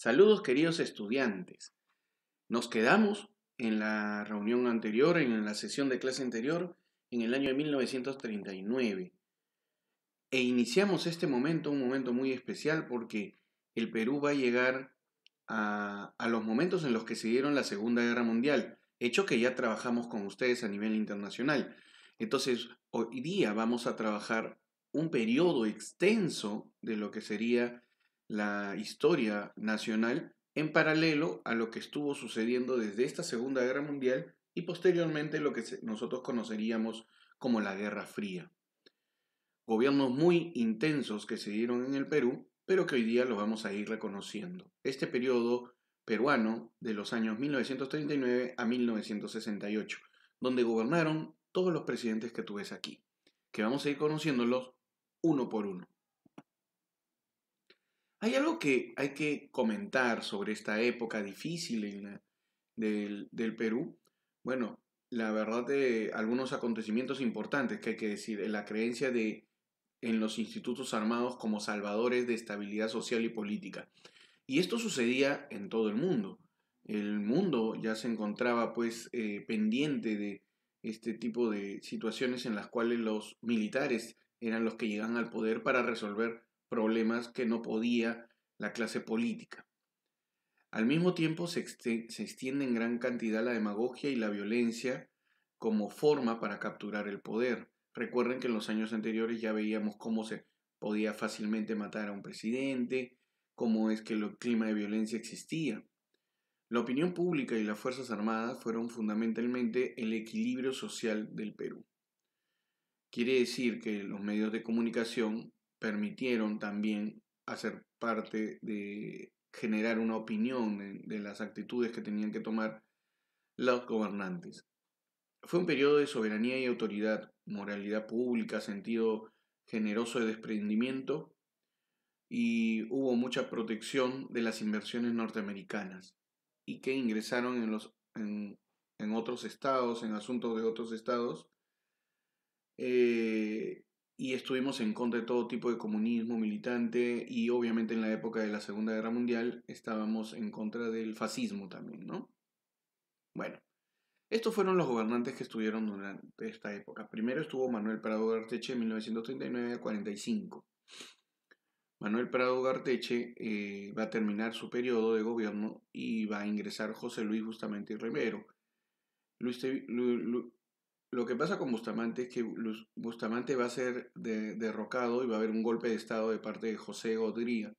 Saludos queridos estudiantes. Nos quedamos en la reunión anterior, en la sesión de clase anterior, en el año de 1939. E iniciamos este momento, un momento muy especial porque el Perú va a llegar a, los momentos en los que se dieron la Segunda Guerra Mundial, hecho que ya trabajamos con ustedes a nivel internacional. Entonces, hoy día vamos a trabajar un periodo extenso de lo que sería la historia nacional en paralelo a lo que estuvo sucediendo desde esta Segunda Guerra Mundial y posteriormente lo que nosotros conoceríamos como la Guerra Fría. Gobiernos muy intensos que se dieron en el Perú, pero que hoy día los vamos a ir reconociendo. Este periodo peruano de los años 1939 a 1968, donde gobernaron todos los presidentes que tú ves aquí, que vamos a ir conociéndolos uno por uno. Hay algo que hay que comentar sobre esta época difícil del, Perú. Bueno, la verdad de eh, algunos acontecimientos importantes que hay que decir, la creencia de en los institutos armados como salvadores de estabilidad social y política. Y esto sucedía en todo el mundo. El mundo ya se encontraba pues eh, pendiente de este tipo de situaciones en las cuales los militares eran los que llegaban al poder para resolver problemas que no podía la clase política. Al mismo tiempo se extiende en gran cantidad la demagogia y la violencia como forma para capturar el poder. Recuerden que en los años anteriores ya veíamos cómo se podía fácilmente matar a un presidente, cómo es que el clima de violencia existía. La opinión pública y las Fuerzas Armadas fueron fundamentalmente el equilibrio social del Perú. Quiere decir que los medios de comunicación permitieron también hacer parte de generar una opinión de, las actitudes que tenían que tomar los gobernantes. Fue un periodo de soberanía y autoridad, moralidad pública, sentido generoso de desprendimiento y hubo mucha protección de las inversiones norteamericanas y que ingresaron en, los, en, otros estados, en asuntos de otros estados, eh, y estuvimos en contra de todo tipo de comunismo militante y obviamente en la época de la Segunda Guerra Mundial estábamos en contra del fascismo también, ¿no? Bueno, estos fueron los gobernantes que estuvieron durante esta época. Primero estuvo Manuel Prado Garteche en 1939 45. Manuel Prado Garteche eh, va a terminar su periodo de gobierno y va a ingresar José Luis Justamente Rivero. Luis, lo que pasa con Bustamante es que Bustamante va a ser derrocado y va a haber un golpe de Estado de parte de José Odría.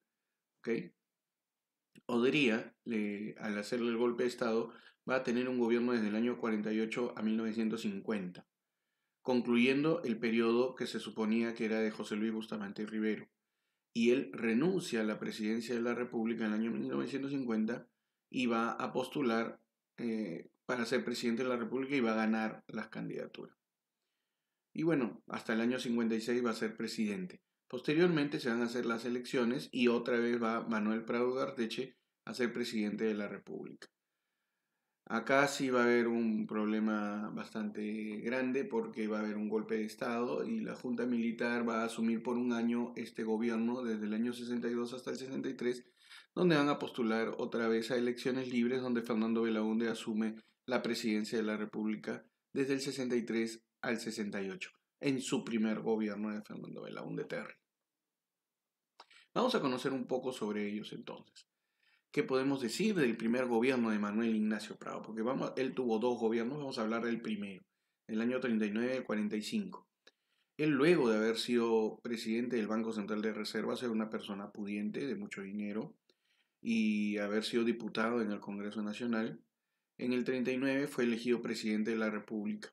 Odría, al hacerle el golpe de Estado, va a tener un gobierno desde el año 48 a 1950, concluyendo el periodo que se suponía que era de José Luis Bustamante Rivero. Y él renuncia a la presidencia de la República en el año 1950 y va a postular eh, para ser presidente de la República y va a ganar las candidaturas. Y bueno, hasta el año 56 va a ser presidente. Posteriormente se van a hacer las elecciones y otra vez va Manuel Prado Garteche a ser presidente de la República. Acá sí va a haber un problema bastante grande porque va a haber un golpe de Estado y la Junta Militar va a asumir por un año este gobierno desde el año 62 hasta el 63, donde van a postular otra vez a elecciones libres donde Fernando Belaúnde asume la presidencia de la República desde el 63 al 68, en su primer gobierno de Fernando de Terry. Vamos a conocer un poco sobre ellos entonces. ¿Qué podemos decir del primer gobierno de Manuel Ignacio Prado? Porque vamos, él tuvo dos gobiernos, vamos a hablar del primero, el año 39 al 45. Él luego de haber sido presidente del Banco Central de Reservas ser una persona pudiente, de mucho dinero, y haber sido diputado en el Congreso Nacional, en el 39 fue elegido presidente de la República.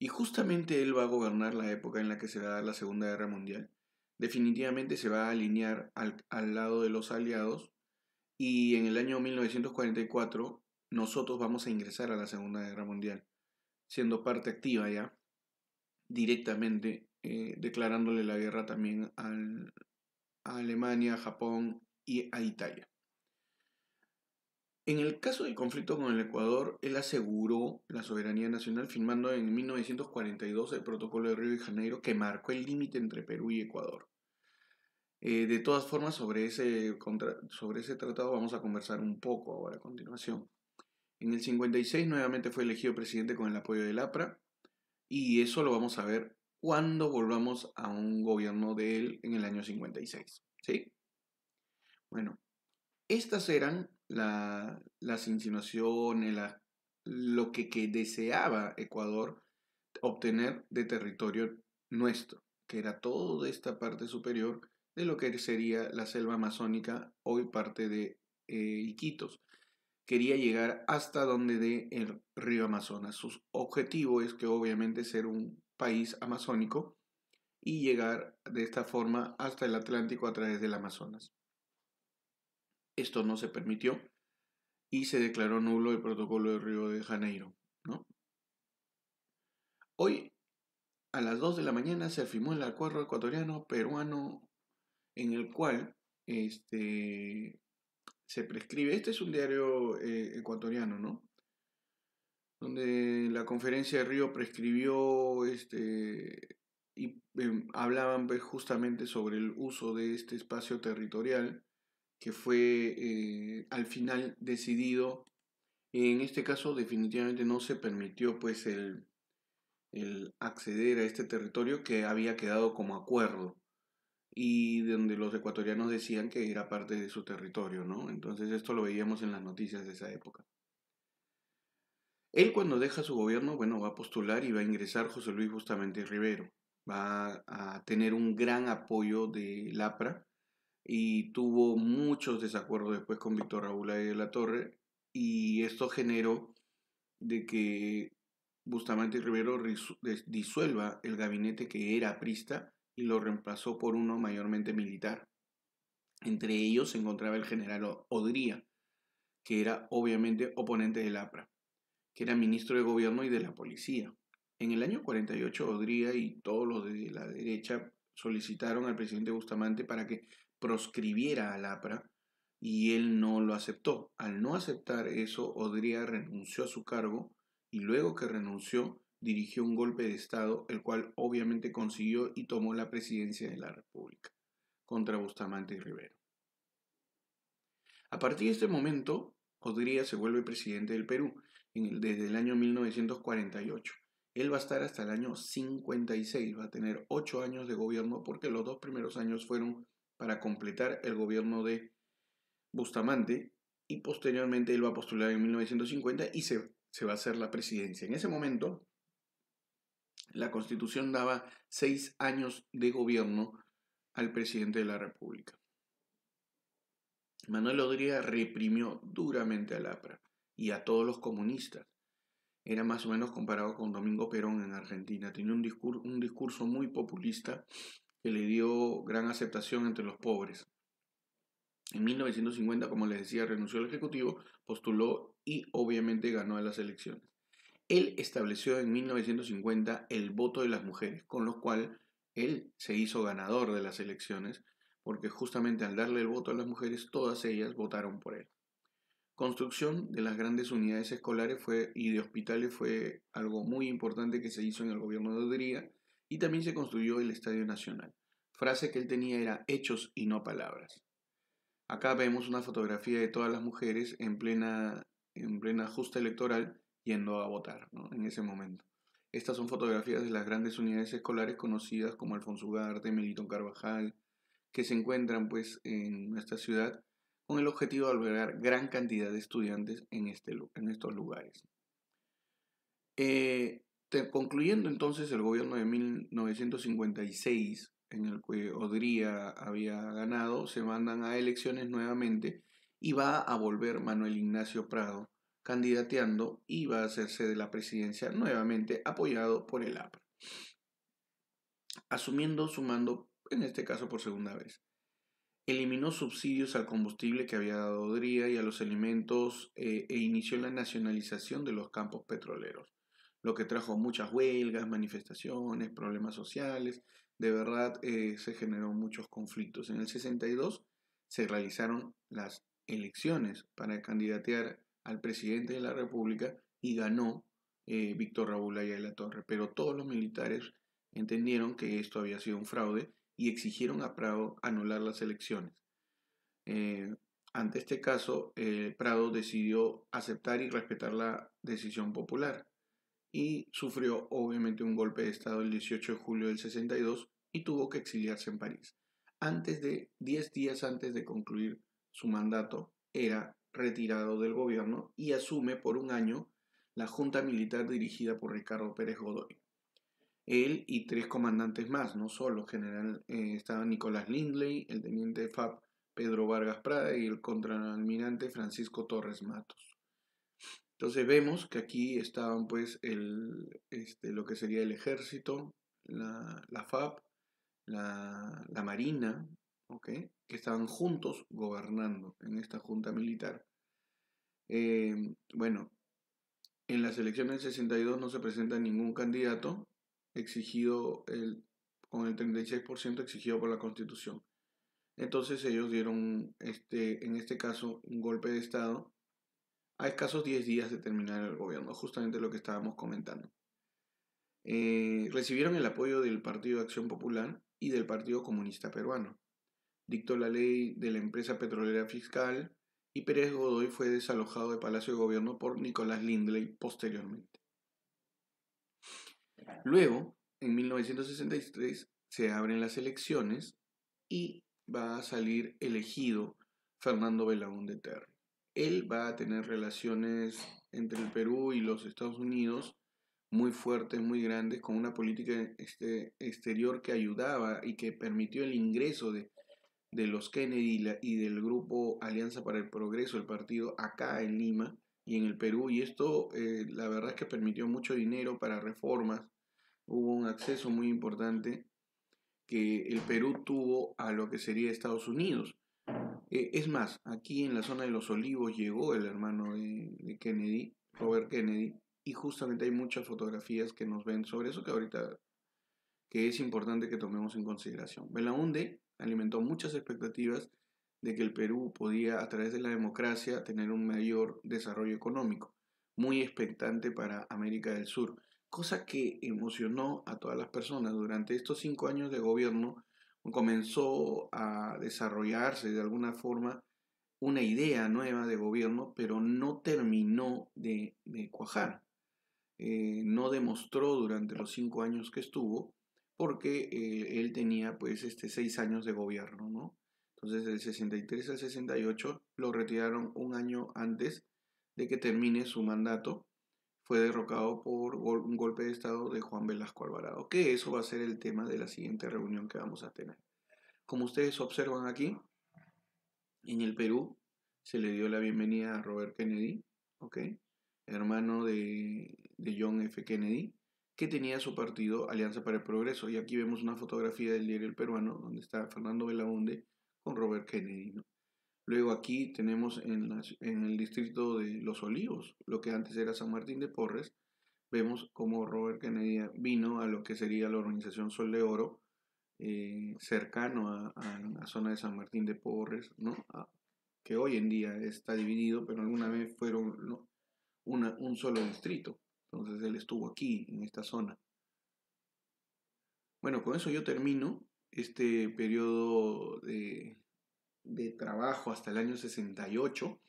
Y justamente él va a gobernar la época en la que se va a la Segunda Guerra Mundial. Definitivamente se va a alinear al, lado de los aliados y en el año 1944 nosotros vamos a ingresar a la Segunda Guerra Mundial, siendo parte activa ya, directamente eh, declarándole la guerra también a Alemania, Japón y a Italia. En el caso del conflicto con el Ecuador, él aseguró la soberanía nacional firmando en 1942 el protocolo de Río de Janeiro que marcó el límite entre Perú y Ecuador. Eh, de todas formas, sobre ese, sobre ese tratado vamos a conversar un poco ahora a continuación. En el 56 nuevamente fue elegido presidente con el apoyo del APRA y eso lo vamos a ver cuando volvamos a un gobierno de él en el año 56. ¿sí? Bueno, estas eran la, las insinuaciones, la, lo que, deseaba Ecuador obtener de territorio nuestro, que era toda esta parte superior de lo que sería la selva amazónica, hoy parte de eh, Iquitos. Quería llegar hasta donde de el río Amazonas. Su objetivo es que obviamente ser un país amazónico y llegar de esta forma hasta el Atlántico a través del Amazonas. Esto no se permitió y se declaró nulo el protocolo de Río de Janeiro. Hoy, a las 2 de la mañana, se firmó el acuerdo ecuatoriano-peruano en el cual este, se prescribe, este es un diario eh, ecuatoriano, ¿no? Donde la conferencia de Río prescribió este, y em, hablaban pues, justamente sobre el uso de este espacio territorial que fue eh, al final decidido. En este caso definitivamente no se permitió pues el, acceder a este territorio que había quedado como acuerdo y donde los ecuatorianos decían que era parte de su territorio, ¿no? Entonces esto lo veíamos en las noticias de esa época. Él cuando deja su gobierno, bueno, va a postular y va a ingresar José Luis justamente Rivero. Va a tener un gran apoyo de LAPRA, y tuvo muchos desacuerdos después con Víctor Raúl de la Torre y esto generó de que Bustamante Rivero disuelva el gabinete que era aprista y lo reemplazó por uno mayormente militar. Entre ellos se encontraba el general Odría, que era obviamente oponente del APRA, que era ministro de gobierno y de la policía. En el año 48 Odría y todos los de la derecha solicitaron al presidente Bustamante para que proscribiera al APRA y él no lo aceptó. Al no aceptar eso, Odría renunció a su cargo y luego que renunció dirigió un golpe de Estado, el cual obviamente consiguió y tomó la presidencia de la República contra Bustamante y Rivero. A partir de este momento, Odría se vuelve presidente del Perú desde el año 1948 él va a estar hasta el año 56, va a tener ocho años de gobierno porque los dos primeros años fueron para completar el gobierno de Bustamante y posteriormente él va a postular en 1950 y se, se va a hacer la presidencia. En ese momento, la constitución daba seis años de gobierno al presidente de la República. Manuel Odría reprimió duramente a Lapra y a todos los comunistas era más o menos comparado con Domingo Perón en Argentina. Tenía un, un discurso muy populista que le dio gran aceptación entre los pobres. En 1950, como les decía, renunció al Ejecutivo, postuló y obviamente ganó las elecciones. Él estableció en 1950 el voto de las mujeres, con lo cual él se hizo ganador de las elecciones, porque justamente al darle el voto a las mujeres, todas ellas votaron por él construcción de las grandes unidades escolares fue, y de hospitales fue algo muy importante que se hizo en el gobierno de Odría y también se construyó el Estadio Nacional. Frase que él tenía era hechos y no palabras. Acá vemos una fotografía de todas las mujeres en plena, en plena justa electoral yendo a votar en ese momento. Estas son fotografías de las grandes unidades escolares conocidas como Alfonso Ugarte, Melitón Carvajal, que se encuentran pues en nuestra ciudad con el objetivo de albergar gran cantidad de estudiantes en, este, en estos lugares. Eh, concluyendo entonces el gobierno de 1956, en el que Odría había ganado, se mandan a elecciones nuevamente y va a volver Manuel Ignacio Prado candidateando y va a hacerse de la presidencia nuevamente apoyado por el APRA, asumiendo su mando en este caso por segunda vez eliminó subsidios al combustible que había dado Dría y a los alimentos eh, e inició la nacionalización de los campos petroleros, lo que trajo muchas huelgas, manifestaciones, problemas sociales. De verdad eh, se generó muchos conflictos. En el 62 se realizaron las elecciones para candidatear al presidente de la República y ganó eh, Víctor Raúl Ayala Torre, pero todos los militares entendieron que esto había sido un fraude y exigieron a Prado anular las elecciones. Eh, ante este caso, eh, Prado decidió aceptar y respetar la decisión popular y sufrió obviamente un golpe de Estado el 18 de julio del 62 y tuvo que exiliarse en París. Antes de 10 días antes de concluir su mandato, era retirado del gobierno y asume por un año la Junta Militar dirigida por Ricardo Pérez Godoy él y tres comandantes más, no solo. General estaban eh, estaba Nicolás Lindley, el teniente Fab Pedro Vargas Prada y el contraalmirante Francisco Torres Matos. Entonces vemos que aquí estaban pues el, este, lo que sería el ejército, la, la FAP, la, Marina, que estaban juntos gobernando en esta junta militar. Eh, bueno, en las elecciones del 62 no se presenta ningún candidato, exigido el, con el 36% exigido por la Constitución. Entonces ellos dieron, este, en este caso, un golpe de Estado a escasos 10 días de terminar el gobierno, justamente lo que estábamos comentando. Eh, recibieron el apoyo del Partido de Acción Popular y del Partido Comunista Peruano. Dictó la ley de la empresa petrolera fiscal y Pérez Godoy fue desalojado de Palacio de Gobierno por Nicolás Lindley posteriormente. Luego, en 1963, se abren las elecciones y va a salir elegido Fernando Belaúnde Terry. Él va a tener relaciones entre el Perú y los Estados Unidos muy fuertes, muy grandes, con una política este, exterior que ayudaba y que permitió el ingreso de, los Kennedy y del grupo Alianza para el Progreso, el partido acá en Lima, y en el Perú. Y esto eh, la verdad es que permitió mucho dinero para reformas. Hubo un acceso muy importante que el Perú tuvo a lo que sería Estados Unidos. Eh, es más, aquí en la zona de los olivos llegó el hermano de, Kennedy, Robert Kennedy, y justamente hay muchas fotografías que nos ven sobre eso que ahorita que es importante que tomemos en consideración. Belaunde alimentó muchas expectativas de que el Perú podía, a través de la democracia, tener un mayor desarrollo económico, muy expectante para América del Sur, cosa que emocionó a todas las personas. Durante estos cinco años de gobierno comenzó a desarrollarse de alguna forma una idea nueva de gobierno, pero no terminó de, cuajar. Eh, no demostró durante los cinco años que estuvo, porque eh, él tenía pues este seis años de gobierno, ¿no? Entonces del 63 al 68 lo retiraron un año antes de que termine su mandato. Fue derrocado por un golpe de Estado de Juan Velasco Alvarado, que eso va a ser el tema de la siguiente reunión que vamos a tener. Como ustedes observan aquí, en el Perú se le dio la bienvenida a Robert Kennedy, ¿okay? hermano de, de John F. Kennedy, que tenía su partido Alianza para el Progreso. Y aquí vemos una fotografía del diario El Peruano, donde está Fernando Belaunde Robert Kennedy. Luego aquí tenemos en, el distrito de Los Olivos, lo que antes era San Martín de Porres, vemos cómo Robert Kennedy vino a lo que sería la organización Sol de Oro, eh, cercano a, la zona de San Martín de Porres, ah, que hoy en día está dividido, pero alguna vez fueron un solo distrito. Entonces él estuvo aquí, en esta zona. Bueno, con eso yo termino este periodo de, trabajo hasta el año 68,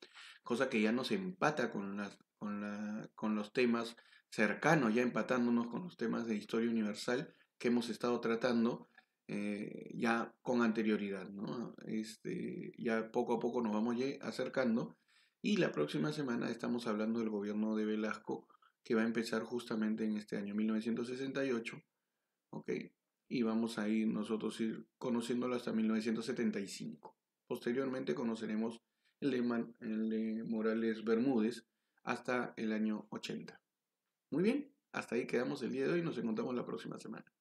cosa que ya nos empata con, las, con, la, con los temas cercanos, ya empatándonos con los temas de historia universal que hemos estado tratando eh, ya con anterioridad. ¿no? Este, ya poco a poco nos vamos acercando y la próxima semana estamos hablando del gobierno de Velasco que va a empezar justamente en este año 1968. ¿okay? y vamos a ir nosotros ir conociéndolo hasta 1975. Posteriormente conoceremos el de, el de Morales Bermúdez hasta el año 80. Muy bien, hasta ahí quedamos el día de hoy, nos encontramos la próxima semana.